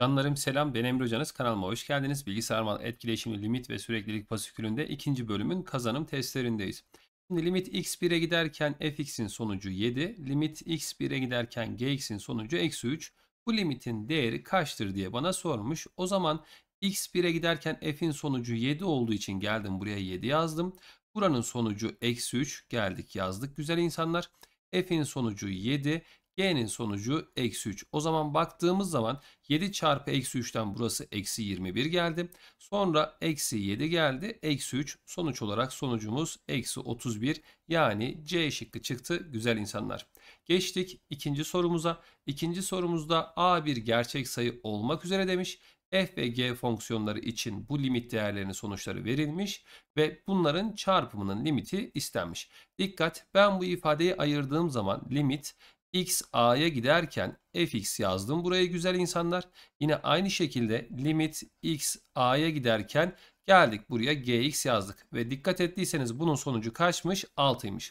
Canlarım selam ben Emre Hocanız kanalıma hoş geldiniz. Bilgisayar etkileşimi limit ve süreklilik pasifkülünde ikinci bölümün kazanım testlerindeyiz. Şimdi limit x1'e giderken fx'in sonucu 7, limit x1'e giderken gx'in sonucu eksi 3. Bu limitin değeri kaçtır diye bana sormuş. O zaman x1'e giderken f'in sonucu 7 olduğu için geldim buraya 7 yazdım. Buranın sonucu eksi 3 geldik yazdık güzel insanlar. F'in sonucu 7, Y'nin sonucu eksi 3. O zaman baktığımız zaman 7 çarpı eksi 3'ten burası eksi 21 geldi. Sonra eksi 7 geldi. Eksi 3 sonuç olarak sonucumuz eksi 31 yani C şıkkı çıktı güzel insanlar. Geçtik ikinci sorumuza. İkinci sorumuzda A bir gerçek sayı olmak üzere demiş f ve g fonksiyonları için bu limit değerlerinin sonuçları verilmiş ve bunların çarpımının limiti istenmiş. Dikkat ben bu ifadeyi ayırdığım zaman limit x a'ya giderken fx yazdım buraya güzel insanlar. Yine aynı şekilde limit x a'ya giderken geldik buraya gx yazdık. Ve dikkat ettiyseniz bunun sonucu kaçmış? 6'ymış.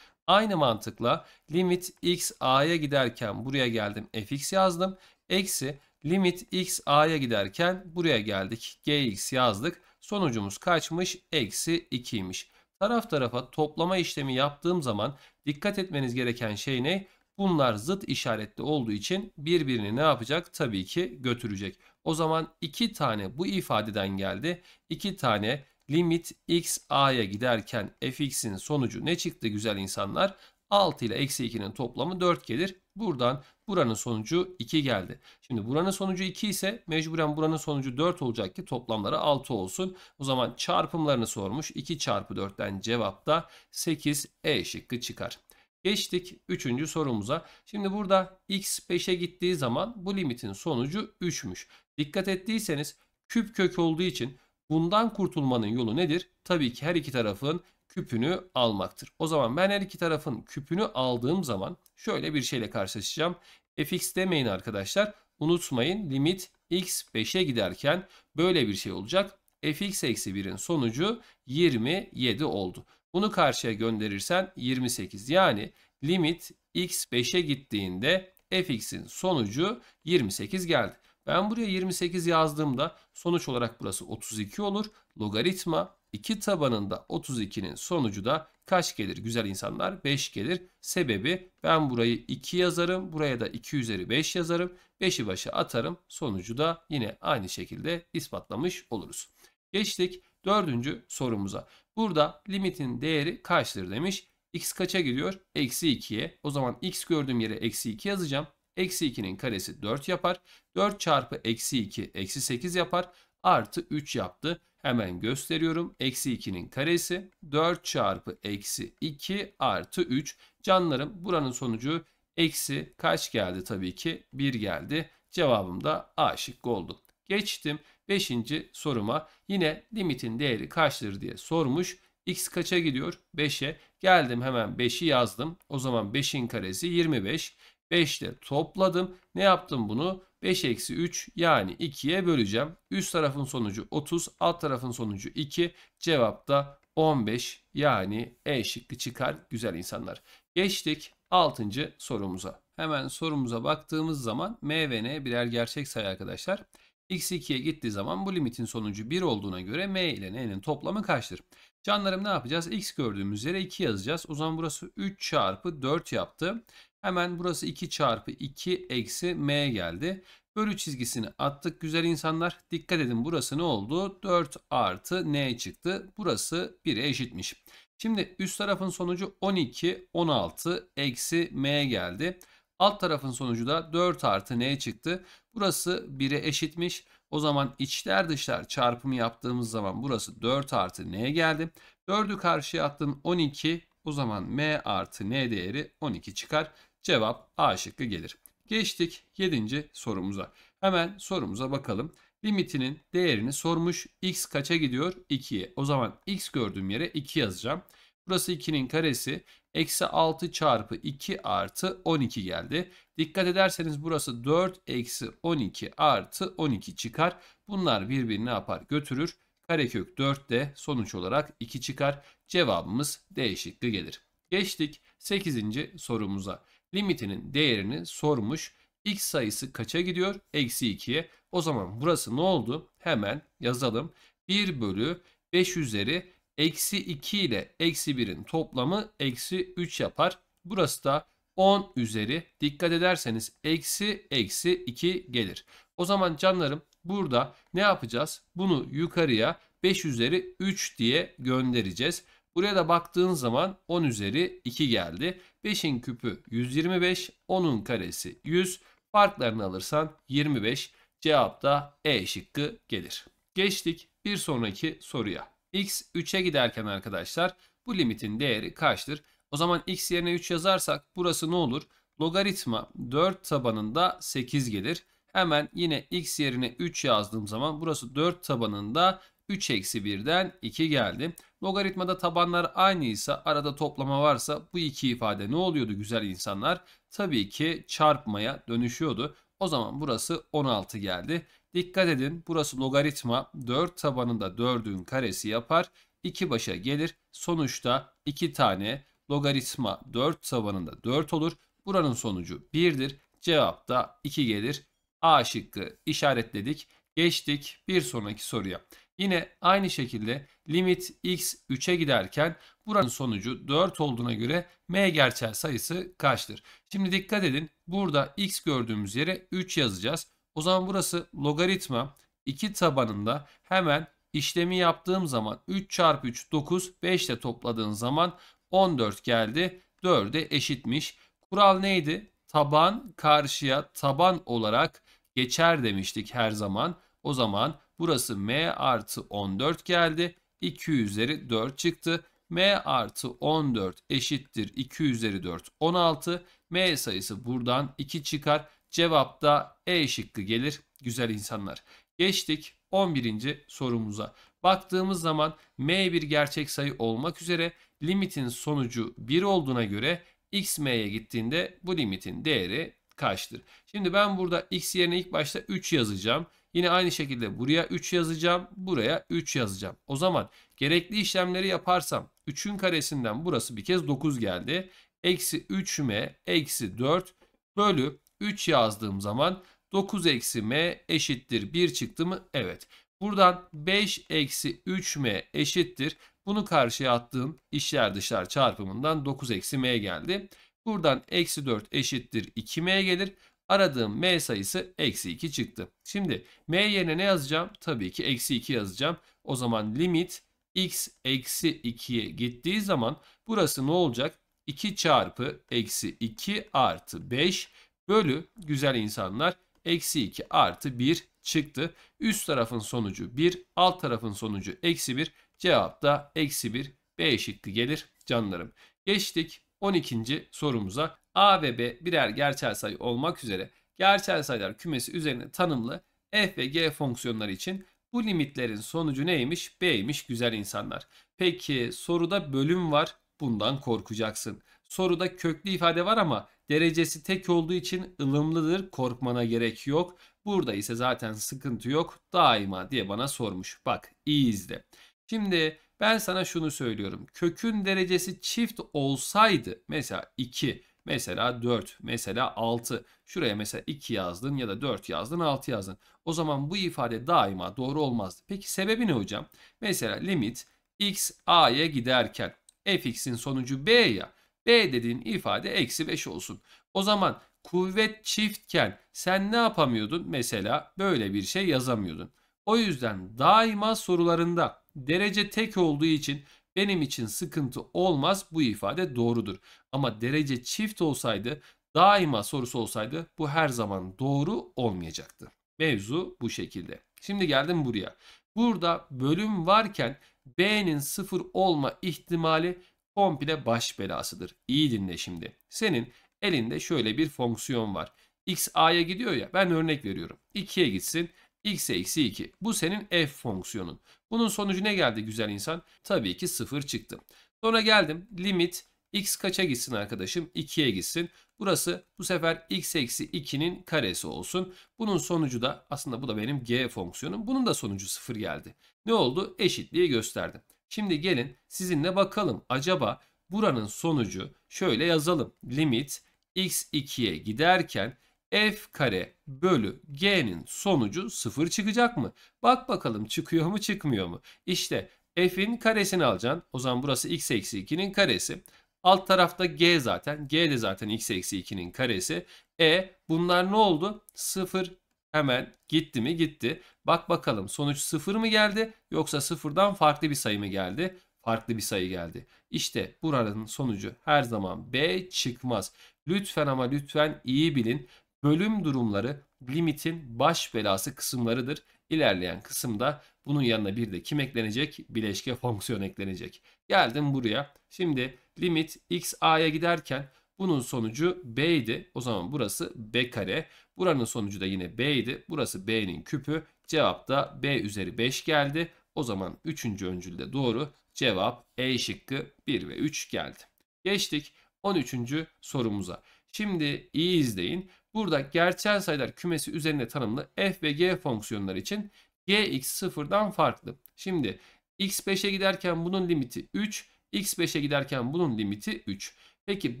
Aynı mantıkla limit x a'ya giderken buraya geldim fx yazdım. Eksi limit x a'ya giderken buraya geldik gx yazdık. Sonucumuz kaçmış? Eksi 2'ymiş. Taraf tarafa toplama işlemi yaptığım zaman dikkat etmeniz gereken şey ne? Bunlar zıt işaretli olduğu için birbirini ne yapacak? Tabii ki götürecek. O zaman iki tane bu ifadeden geldi. İki tane limit x a'ya giderken fx'in sonucu ne çıktı güzel insanlar? 6 ile eksi 2'nin toplamı 4 gelir. Buradan buranın sonucu 2 geldi. Şimdi buranın sonucu 2 ise mecburen buranın sonucu 4 olacak ki toplamları 6 olsun. O zaman çarpımlarını sormuş. 2 çarpı 4'ten da 8 E şıkkı çıkar. Geçtik 3. sorumuza. Şimdi burada x 5'e gittiği zaman bu limitin sonucu 3'müş. Dikkat ettiyseniz küp kök olduğu için bundan kurtulmanın yolu nedir? Tabii ki her iki tarafın küpünü almaktır. O zaman ben her iki tarafın küpünü aldığım zaman şöyle bir şeyle karşılaşacağım. fx demeyin arkadaşlar. Unutmayın limit x 5'e giderken böyle bir şey olacak. fx eksi 1'in sonucu 27 oldu. Bunu karşıya gönderirsen 28. Yani limit x 5'e gittiğinde fx'in sonucu 28 geldi. Ben buraya 28 yazdığımda sonuç olarak burası 32 olur. Logaritma 2 tabanında 32'nin sonucu da kaç gelir güzel insanlar? 5 gelir. Sebebi ben burayı 2 yazarım. Buraya da 2 üzeri 5 yazarım. 5'i başa atarım. Sonucu da yine aynı şekilde ispatlamış oluruz. Geçtik dördüncü sorumuza. Burada limitin değeri kaçtır demiş. X kaça gidiyor? Eksi 2'ye. O zaman X gördüğüm yere eksi 2 yazacağım. Eksi 2'nin karesi 4 yapar. 4 çarpı eksi 2 eksi 8 yapar. Artı 3 yaptı. Hemen gösteriyorum. Eksi 2'nin karesi 4 çarpı eksi 2 artı 3. Canlarım buranın sonucu eksi kaç geldi tabii ki? 1 geldi. Cevabım da A şıkkı oldu. Geçtim. Beşinci soruma yine limitin değeri kaçtır diye sormuş. X kaça gidiyor? 5'e. Geldim hemen 5'i yazdım. O zaman 5'in karesi 25. 5 ile topladım. Ne yaptım bunu? 5 eksi 3 yani 2'ye böleceğim. Üst tarafın sonucu 30. Alt tarafın sonucu 2. Cevap da 15 yani E şıkkı çıkar güzel insanlar. Geçtik 6. sorumuza. Hemen sorumuza baktığımız zaman M ve N birer gerçek sayı arkadaşlar x2'ye gittiği zaman bu limitin sonucu 1 olduğuna göre m ile n'nin toplamı kaçtır? Canlarım ne yapacağız? x gördüğümüz yere 2 yazacağız. O zaman burası 3 çarpı 4 yaptı. Hemen burası 2 çarpı 2 eksi m geldi. Bölü çizgisini attık güzel insanlar. Dikkat edin burası ne oldu? 4 artı n çıktı. Burası 1'e eşitmiş. Şimdi üst tarafın sonucu 12, 16 eksi m geldi. Alt tarafın sonucu da 4 artı n çıktı. Burası 1'e eşitmiş. O zaman içler dışlar çarpımı yaptığımız zaman burası 4 artı n geldi. 4'ü karşıya attım 12. O zaman m artı n değeri 12 çıkar. Cevap A şıkkı gelir. Geçtik 7. sorumuza. Hemen sorumuza bakalım. Limitinin değerini sormuş. X kaça gidiyor? 2'ye. O zaman x gördüğüm yere 2 yazacağım. Burası 2'nin karesi. Eksi 6 çarpı 2 artı 12 geldi. Dikkat ederseniz burası 4 eksi 12 artı 12 çıkar. Bunlar birbirini yapar götürür. Karekök 4 de sonuç olarak 2 çıkar. Cevabımız D şıkkı gelir. Geçtik 8. sorumuza. Limitinin değerini sormuş. X sayısı kaça gidiyor? Eksi 2'ye. O zaman burası ne oldu? Hemen yazalım. 1 bölü 5 üzeri Eksi 2 ile eksi 1'in toplamı eksi 3 yapar. Burası da 10 üzeri. Dikkat ederseniz eksi eksi 2 gelir. O zaman canlarım burada ne yapacağız? Bunu yukarıya 5 üzeri 3 diye göndereceğiz. Buraya da baktığın zaman 10 üzeri 2 geldi. 5'in küpü 125, 10'un karesi 100. Farklarını alırsan 25. Cevap da E şıkkı gelir. Geçtik bir sonraki soruya x 3'e giderken arkadaşlar bu limitin değeri kaçtır? O zaman x yerine 3 yazarsak burası ne olur? Logaritma 4 tabanında 8 gelir. Hemen yine x yerine 3 yazdığım zaman burası 4 tabanında 3 eksi 1'den 2 geldi. Logaritmada tabanlar aynıysa arada toplama varsa bu iki ifade ne oluyordu güzel insanlar? Tabii ki çarpmaya dönüşüyordu. O zaman burası 16 geldi. Dikkat edin burası logaritma 4 tabanında 4'ün karesi yapar. 2 başa gelir. Sonuçta 2 tane logaritma 4 tabanında 4 olur. Buranın sonucu 1'dir. Cevap da 2 gelir. A şıkkı işaretledik. Geçtik bir sonraki soruya. Yine aynı şekilde limit x 3'e giderken buranın sonucu 4 olduğuna göre m gerçel sayısı kaçtır? Şimdi dikkat edin burada x gördüğümüz yere 3 yazacağız. O zaman burası logaritma 2 tabanında hemen işlemi yaptığım zaman 3 çarpı 3 9 5 ile topladığın zaman 14 geldi. 4'e eşitmiş. Kural neydi? Taban karşıya taban olarak geçer demiştik her zaman. O zaman burası m artı 14 geldi. 2 üzeri 4 çıktı. m artı 14 eşittir 2 üzeri 4 16. m sayısı buradan 2 çıkar. Cevapta E şıkkı gelir güzel insanlar. Geçtik 11. sorumuza. Baktığımız zaman m bir gerçek sayı olmak üzere limitin sonucu 1 olduğuna göre x m'ye gittiğinde bu limitin değeri kaçtır? Şimdi ben burada x yerine ilk başta 3 yazacağım. Yine aynı şekilde buraya 3 yazacağım, buraya 3 yazacağım. O zaman gerekli işlemleri yaparsam 3'ün karesinden burası bir kez 9 geldi. Eksi 3m eksi 4 bölü 3 yazdığım zaman 9 eksi m eşittir 1 çıktı mı? Evet. Buradan 5 eksi 3 m eşittir. Bunu karşıya attığım işler dışlar çarpımından 9 eksi m geldi. Buradan eksi 4 eşittir 2 m gelir. Aradığım m sayısı eksi 2 çıktı. Şimdi m yerine ne yazacağım? Tabii ki eksi 2 yazacağım. O zaman limit x eksi 2'ye gittiği zaman burası ne olacak? 2 çarpı eksi 2 artı 5 bölü güzel insanlar eksi 2 artı 1 çıktı. Üst tarafın sonucu 1 alt tarafın sonucu eksi 1 cevap da eksi 1 B şıkkı gelir canlarım. Geçtik 12. sorumuza. A ve B birer gerçel sayı olmak üzere gerçel sayılar kümesi üzerine tanımlı f ve g fonksiyonları için bu limitlerin sonucu neymiş? B'ymiş güzel insanlar. Peki soruda bölüm var. Bundan korkacaksın. Soruda köklü ifade var ama Derecesi tek olduğu için ılımlıdır. Korkmana gerek yok. Burada ise zaten sıkıntı yok. Daima diye bana sormuş. Bak iyi izle. Şimdi ben sana şunu söylüyorum. Kökün derecesi çift olsaydı mesela 2, mesela 4, mesela 6. Şuraya mesela 2 yazdın ya da 4 yazdın, 6 yazdın. O zaman bu ifade daima doğru olmazdı. Peki sebebi ne hocam? Mesela limit x a'ya giderken fx'in sonucu b ya. B dediğin ifade eksi 5 olsun. O zaman kuvvet çiftken sen ne yapamıyordun? Mesela böyle bir şey yazamıyordun. O yüzden daima sorularında derece tek olduğu için benim için sıkıntı olmaz bu ifade doğrudur. Ama derece çift olsaydı daima sorusu olsaydı bu her zaman doğru olmayacaktı. Mevzu bu şekilde. Şimdi geldim buraya. Burada bölüm varken B'nin sıfır olma ihtimali komple baş belasıdır. İyi dinle şimdi. Senin elinde şöyle bir fonksiyon var. X A'ya gidiyor ya ben örnek veriyorum. 2'ye gitsin x'e eksi 2. Bu senin f fonksiyonun. Bunun sonucu ne geldi güzel insan? Tabii ki 0 çıktı. Sonra geldim limit x kaça gitsin arkadaşım? 2'ye gitsin. Burası bu sefer x eksi 2'nin karesi olsun. Bunun sonucu da aslında bu da benim g fonksiyonum. Bunun da sonucu 0 geldi. Ne oldu? Eşitliği gösterdim. Şimdi gelin sizinle bakalım. Acaba buranın sonucu şöyle yazalım. Limit x2'ye giderken f kare bölü g'nin sonucu 0 çıkacak mı? Bak bakalım çıkıyor mu çıkmıyor mu? İşte f'in karesini alacaksın. O zaman burası x eksi 2'nin karesi. Alt tarafta g zaten. G de zaten x eksi 2'nin karesi. E bunlar ne oldu? 0 Hemen gitti mi? Gitti. Bak bakalım sonuç sıfır mı geldi yoksa sıfırdan farklı bir sayı mı geldi? Farklı bir sayı geldi. İşte buranın sonucu her zaman B çıkmaz. Lütfen ama lütfen iyi bilin. Bölüm durumları limitin baş belası kısımlarıdır. İlerleyen kısımda bunun yanına bir de kim eklenecek? Bileşke fonksiyon eklenecek. Geldim buraya. Şimdi limit x a'ya giderken bunun sonucu B idi. O zaman burası B kare. Buranın sonucu da yine B idi. Burası B'nin küpü. Cevap da B üzeri 5 geldi. O zaman 3. öncülde doğru cevap E şıkkı 1 ve 3 geldi. Geçtik 13. sorumuza. Şimdi iyi izleyin. Burada gerçel sayılar kümesi üzerinde tanımlı f ve g fonksiyonları için gx sıfırdan farklı. Şimdi x5'e giderken bunun limiti 3, x5'e giderken bunun limiti 3. Peki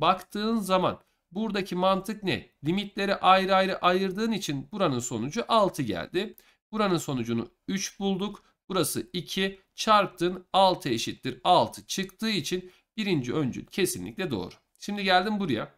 baktığın zaman buradaki mantık ne? Limitleri ayrı ayrı ayırdığın için buranın sonucu 6 geldi. Buranın sonucunu 3 bulduk. Burası 2 çarptın 6 eşittir 6 çıktığı için birinci öncül kesinlikle doğru. Şimdi geldim buraya.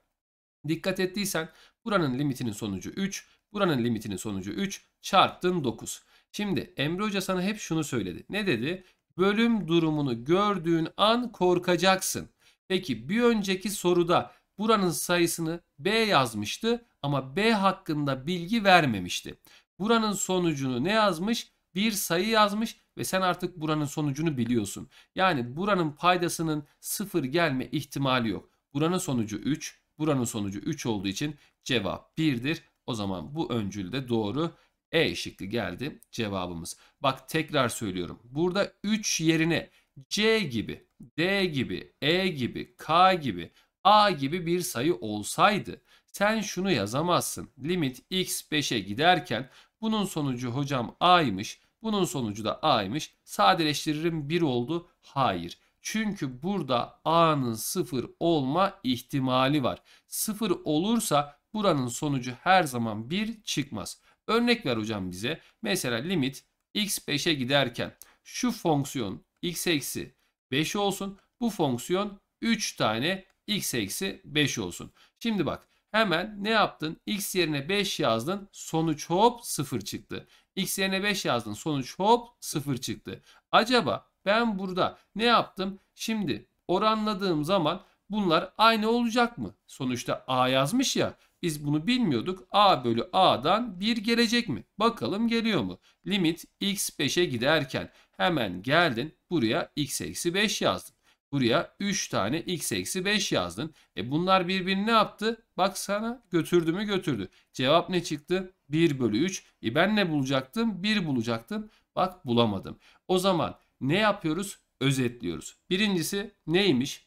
Dikkat ettiysen buranın limitinin sonucu 3, buranın limitinin sonucu 3 çarptın 9. Şimdi Emre Hoca sana hep şunu söyledi. Ne dedi? Bölüm durumunu gördüğün an korkacaksın. Peki bir önceki soruda buranın sayısını B yazmıştı ama B hakkında bilgi vermemişti. Buranın sonucunu ne yazmış? Bir sayı yazmış ve sen artık buranın sonucunu biliyorsun. Yani buranın paydasının sıfır gelme ihtimali yok. Buranın sonucu 3, buranın sonucu 3 olduğu için cevap 1'dir. O zaman bu öncül de doğru. E eşitli geldi cevabımız. Bak tekrar söylüyorum. Burada 3 yerine C gibi, D gibi, E gibi, K gibi, A gibi bir sayı olsaydı sen şunu yazamazsın. Limit x 5'e giderken bunun sonucu hocam a'ymış, bunun sonucu da a'ymış. Sadeleştiririm 1 oldu. Hayır. Çünkü burada a'nın 0 olma ihtimali var. 0 olursa buranın sonucu her zaman 1 çıkmaz. Örnek ver hocam bize. Mesela limit x 5'e giderken şu fonksiyon x eksi 5 olsun. Bu fonksiyon 3 tane x eksi 5 olsun. Şimdi bak hemen ne yaptın? x yerine 5 yazdın sonuç hop 0 çıktı. x yerine 5 yazdın sonuç hop 0 çıktı. Acaba ben burada ne yaptım? Şimdi oranladığım zaman bunlar aynı olacak mı? Sonuçta a yazmış ya biz bunu bilmiyorduk. A bölü A'dan 1 gelecek mi? Bakalım geliyor mu? Limit x 5'e giderken hemen geldin buraya x eksi 5 yazdın. Buraya 3 tane x eksi 5 yazdın. E bunlar birbirini ne yaptı? Baksana götürdü mü götürdü. Cevap ne çıktı? 1 bölü 3. E ben ne bulacaktım? 1 bulacaktım. Bak bulamadım. O zaman ne yapıyoruz? Özetliyoruz. Birincisi neymiş?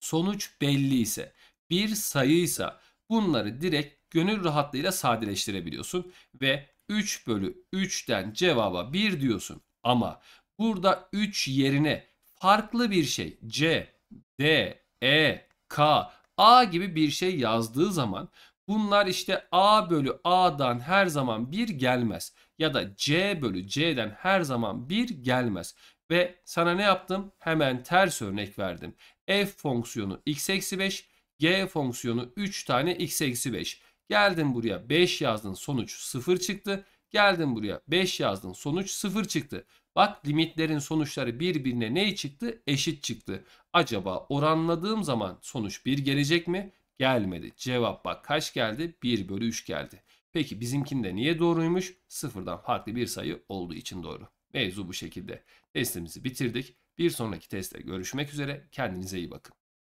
Sonuç belli ise, bir sayıysa Bunları direkt gönül rahatlığıyla sadeleştirebiliyorsun ve 3 bölü 3'ten cevaba 1 diyorsun. Ama burada 3 yerine farklı bir şey C, D, E, K, A gibi bir şey yazdığı zaman bunlar işte A bölü A'dan her zaman 1 gelmez. Ya da C bölü C'den her zaman 1 gelmez. Ve sana ne yaptım? Hemen ters örnek verdim. F fonksiyonu x eksi 5 g fonksiyonu 3 tane x eksi 5. Geldin buraya 5 yazdın sonuç 0 çıktı. Geldin buraya 5 yazdın sonuç 0 çıktı. Bak limitlerin sonuçları birbirine ne çıktı? Eşit çıktı. Acaba oranladığım zaman sonuç 1 gelecek mi? Gelmedi. Cevap bak kaç geldi? 1 bölü 3 geldi. Peki bizimkinde niye doğruymuş? Sıfırdan farklı bir sayı olduğu için doğru. Mevzu bu şekilde. Testimizi bitirdik. Bir sonraki testte görüşmek üzere. Kendinize iyi bakın.